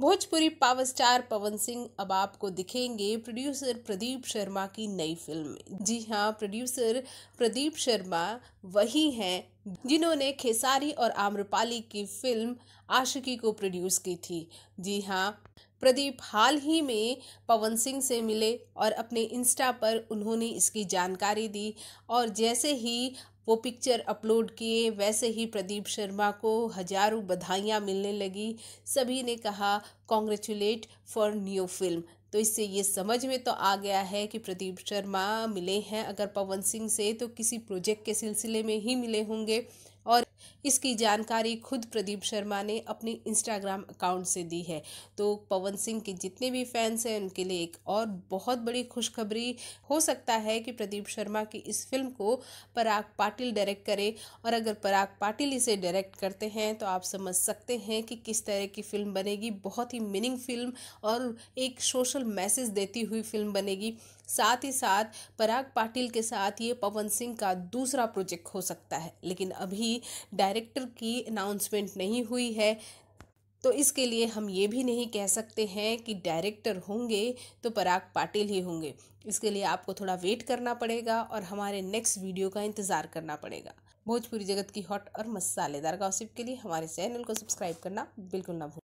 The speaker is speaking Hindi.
भोजपुरी पावर स्टार पवन सिंह अब आपको दिखेंगे प्रोड्यूसर प्रदीप शर्मा की नई फिल्म जी हाँ प्रोड्यूसर प्रदीप शर्मा वही हैं जिन्होंने खेसारी और आम्रपाली की फिल्म आशिकी को प्रोड्यूस की थी जी हाँ प्रदीप हाल ही में पवन सिंह से मिले और अपने इंस्टा पर उन्होंने इसकी जानकारी दी और जैसे ही वो पिक्चर अपलोड किए वैसे ही प्रदीप शर्मा को हजारों बधाइयाँ मिलने लगी सभी ने कहा कॉन्ग्रेचुलेट फॉर न्यू फिल्म तो इससे ये समझ में तो आ गया है कि प्रदीप शर्मा मिले हैं अगर पवन सिंह से तो किसी प्रोजेक्ट के सिलसिले में ही मिले होंगे और इसकी जानकारी खुद प्रदीप शर्मा ने अपने इंस्टाग्राम अकाउंट से दी है तो पवन सिंह के जितने भी फैंस हैं उनके लिए एक और बहुत बड़ी खुशखबरी हो सकता है कि प्रदीप शर्मा की इस फिल्म को पराग पाटिल डायरेक्ट करें और अगर पराग पाटिल इसे डायरेक्ट करते हैं तो आप समझ सकते हैं कि किस तरह की फिल्म बनेगी बहुत ही मीनिंग फिल्म और एक सोशल मैसेज देती हुई फिल्म बनेगी साथ ही साथ पराग पाटिल के साथ ये पवन सिंह का दूसरा प्रोजेक्ट हो सकता है लेकिन अभी भी डायरेक्टर की अनाउंसमेंट नहीं हुई है तो इसके लिए हम ये भी नहीं कह सकते हैं कि डायरेक्टर होंगे तो पराग पाटिल ही होंगे इसके लिए आपको थोड़ा वेट करना पड़ेगा और हमारे नेक्स्ट वीडियो का इंतज़ार करना पड़ेगा भोजपुरी जगत की हॉट और मसालेदार गॉसिप के लिए हमारे चैनल को सब्सक्राइब करना बिल्कुल ना भूलें